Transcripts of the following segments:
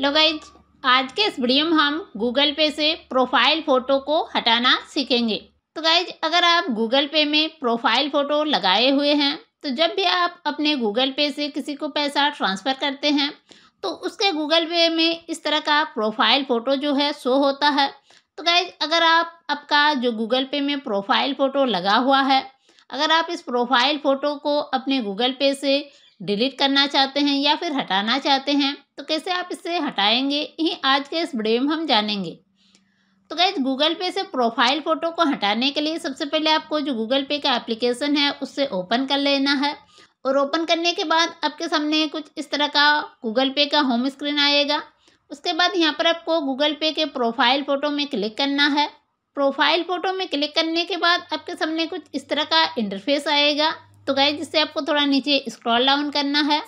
hello guys आज के इस वीडियो में हम गूगल पे से प्रोफाइल फ़ोटो को हटाना सीखेंगे तो गाइज अगर आप गूगल पे में प्रोफाइल फ़ोटो लगाए हुए हैं तो जब भी आप अपने गूगल पे से किसी को पैसा ट्रांसफ़र करते हैं तो उसके गूगल पे में इस तरह का प्रोफाइल फ़ोटो जो है शो होता है तो गाइज अगर आप आपका जो गूगल पे में प्रोफाइल फ़ोटो लगा हुआ है अगर आप इस प्रोफाइल फ़ोटो को अपने गूगल पे से डिलीट करना चाहते हैं या फिर हटाना चाहते हैं तो कैसे आप इसे हटाएंगे यही आज के इस वीडियो में हम जानेंगे तो गैस गूगल पे से प्रोफाइल फ़ोटो को हटाने के लिए सबसे पहले आपको जो गूगल पे का एप्लीकेशन है उससे ओपन कर लेना है और ओपन करने के बाद आपके सामने कुछ इस तरह का गूगल पे का होम स्क्रीन आएगा उसके बाद यहाँ पर आपको गूगल पे के प्रोफाइल फ़ोटो में क्लिक करना है प्रोफाइल फ़ोटो में क्लिक करने के बाद आपके सामने कुछ इस तरह का इंटरफेस आएगा तो गाइज जिससे आपको थोड़ा नीचे स्क्रॉल डाउन करना है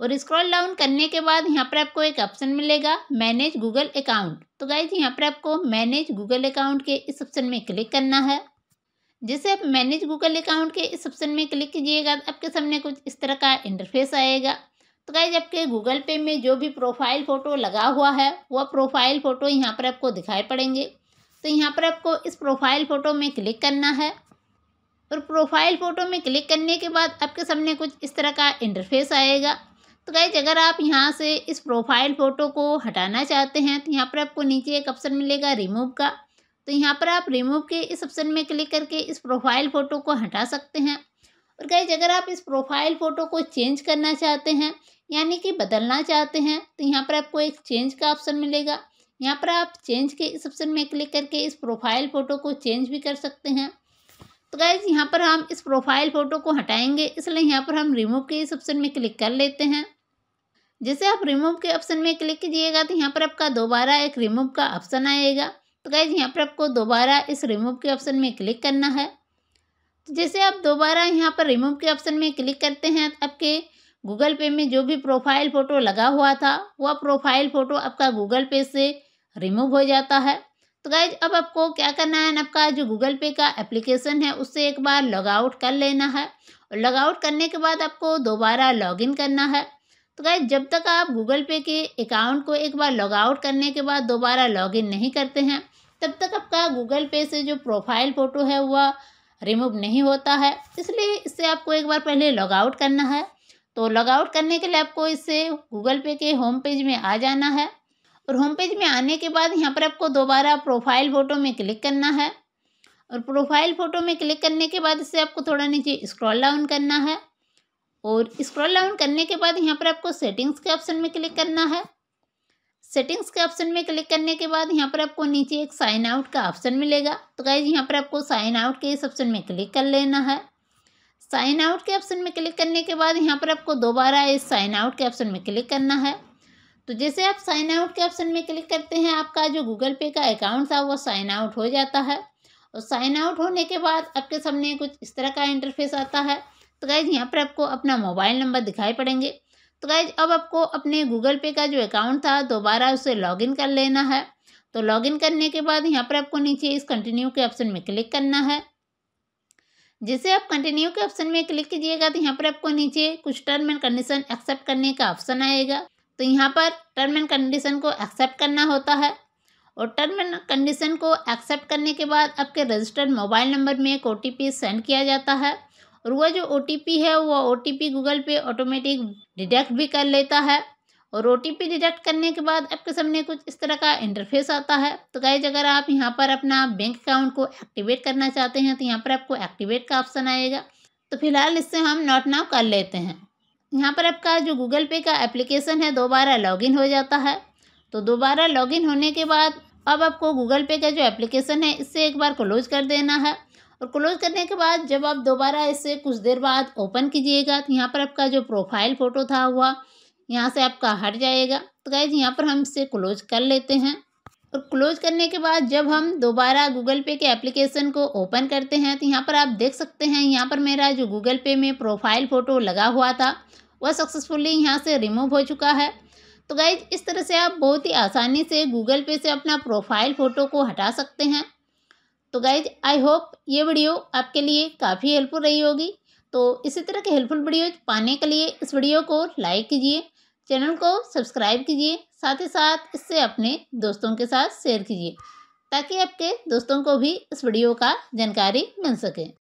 और स्क्रॉल डाउन करने के बाद यहाँ पर आपको एक ऑप्शन मिलेगा मैनेज गूगल अकाउंट तो गाइज यहाँ पर आपको मैनेज गूगल अकाउंट के इस ऑप्शन में क्लिक करना है जैसे आप मैनेज गूगल अकाउंट के इस ऑप्शन में क्लिक कीजिएगा तो आपके सामने कुछ इस तरह का इंटरफेस आएगा तो गाइज आपके गूगल पे में जो भी प्रोफाइल फ़ोटो लगा हुआ है वह प्रोफाइल फ़ोटो यहाँ पर आपको दिखाई पड़ेंगे तो यहाँ पर आपको इस प्रोफाइल फ़ोटो में क्लिक करना है और प्रोफाइल फ़ोटो में क्लिक करने के बाद आपके सामने कुछ इस तरह का इंटरफेस आएगा तो गाइज अगर आप यहाँ से इस प्रोफाइल फ़ोटो को हटाना चाहते हैं तो यहाँ पर आपको नीचे एक ऑप्शन मिलेगा रिमूव का तो यहाँ पर आप रिमूव के इस ऑप्शन में क्लिक करके इस प्रोफाइल फ़ोटो को हटा सकते हैं और गाइज अगर आप इस प्रोफाइल फ़ोटो को चेंज करना चाहते हैं यानी कि बदलना चाहते हैं तो यहाँ पर आपको एक चेंज का ऑप्शन मिलेगा यहाँ पर आप चेंज के इस ऑप्शन में क्लिक करके इस प्रोफाइल फ़ोटो को चेंज भी कर सकते हैं तो गाइज यहाँ पर हम इस प्रोफाइल फ़ोटो को हटाएंगे इसलिए यहाँ पर हम रिमूव के इस ऑप्शन में क्लिक कर लेते हैं जैसे आप रिमूव के ऑप्शन में क्लिक कीजिएगा तो यहाँ पर आपका दोबारा एक रिमूव का ऑप्शन आएगा तो गैज यहाँ पर आपको दोबारा इस रिमूव के ऑप्शन में क्लिक करना है तो जैसे आप दोबारा यहाँ पर रिमूव के ऑप्शन में क्लिक करते हैं तो आपके गूगल पे में जो भी प्रोफाइल फ़ोटो लगा हुआ था वह प्रोफाइल फ़ोटो आपका गूगल पे से रिमूव हो जाता है तो गाइज अब आपको क्या करना है आपका जो गूगल पे का एप्लीकेशन है उससे एक बार लॉग आउट कर लेना है और लॉग आउट करने के बाद आपको दोबारा लॉगिन करना है तो गाइज जब तक आप गूगल पे के अकाउंट को एक बार लॉग आउट करने के बाद दोबारा लॉगिन नहीं करते हैं तब तक आपका गूगल पे से जो प्रोफाइल फ़ोटो है वह रिमूव नहीं होता है इसलिए इससे आपको एक बार पहले लॉग आउट करना है तो लॉग आउट करने के लिए आपको इससे गूगल पे के होम पेज में आ जाना है और होम पेज में आने के बाद यहाँ पर आपको दोबारा प्रोफाइल फ़ोटो में क्लिक करना है और प्रोफाइल फ़ोटो में क्लिक करने के बाद इसे आपको थोड़ा नीचे स्क्रॉल डाउन करना है और स्क्रॉल डाउन करने के बाद यहाँ पर आपको सेटिंग्स के ऑप्शन में क्लिक करना है सेटिंग्स के ऑप्शन में क्लिक करने के बाद यहाँ पर आपको नीचे एक साइन आउट का ऑप्शन मिलेगा तो गाइज यहाँ पर आपको साइन आउट के इस ऑप्शन में क्लिक कर लेना है साइन आउट के ऑप्शन में क्लिक करने के बाद यहाँ पर आपको दोबारा इस साइन आउट के ऑप्शन में क्लिक करना है तो जैसे आप साइन आउट के ऑप्शन में क्लिक करते हैं आपका जो गूगल पे का अकाउंट था वो साइन आउट हो जाता है और साइन आउट होने के बाद आपके सामने कुछ इस तरह का इंटरफेस आता है तो गैज यहाँ पर आपको अपना मोबाइल नंबर दिखाई पड़ेंगे तो गैज अब आपको अपने गूगल पे का जो अकाउंट था दोबारा उसे लॉगिन कर लेना है तो लॉगिन करने के बाद यहाँ पर आपको नीचे इस कंटिन्यू के ऑप्शन में क्लिक करना है जैसे आप कंटिन्यू के ऑप्शन में क्लिक कीजिएगा तो यहाँ पर आपको नीचे कुछ टर्म एंड कंडीशन एक्सेप्ट करने का ऑप्शन आएगा तो यहाँ पर टर्म एंड कंडीशन को एक्सेप्ट करना होता है और टर्म एंड कंडीशन को एक्सेप्ट करने के बाद आपके रजिस्टर्ड मोबाइल नंबर में एक ओ सेंड किया जाता है और वह जो ओ है वह ओ गूगल पे ऑटोमेटिक डिटेक्ट भी कर लेता है और ओ डिटेक्ट करने के बाद आपके सामने कुछ इस तरह का इंटरफेस आता है तो गाइज अगर आप यहाँ पर अपना बैंक अकाउंट को एक्टिवेट करना चाहते हैं तो यहाँ पर आपको एक्टिवेट का ऑप्शन आएगा तो फिलहाल इससे हम नोट नाव कर लेते हैं यहाँ पर आपका जो गूगल पे का एप्लीकेशन है दोबारा लॉगिन हो जाता है तो दोबारा लॉगिन होने के बाद अब आपको गूगल पे का जो एप्लीकेशन है इससे एक बार क्लोज कर देना है और क्लोज करने के बाद जब आप दोबारा इसे कुछ देर बाद ओपन कीजिएगा तो यहाँ पर आपका जो प्रोफाइल फ़ोटो था हुआ यहाँ से आपका हट जाएगा तो गाइज यहाँ पर हम इसे क्लोज कर लेते हैं और क्लोज करने के बाद जब हम दोबारा गूगल पे के एप्लीकेशन को ओपन करते हैं तो यहाँ पर आप देख सकते हैं यहाँ पर मेरा जो गूगल पे में प्रोफाइल फ़ोटो लगा हुआ था वह सक्सेसफुली यहाँ से रिमूव हो चुका है तो गाइज इस तरह से आप बहुत ही आसानी से गूगल पे से अपना प्रोफाइल फ़ोटो को हटा सकते हैं तो गाइज आई होप ये वीडियो आपके लिए काफ़ी हेल्पफुल रही होगी तो इसी तरह के हेल्पफुल वीडियो पाने के लिए इस वीडियो को लाइक कीजिए चैनल को सब्सक्राइब कीजिए साथ ही साथ इससे अपने दोस्तों के साथ शेयर कीजिए ताकि आपके दोस्तों को भी इस वीडियो का जानकारी मिल सके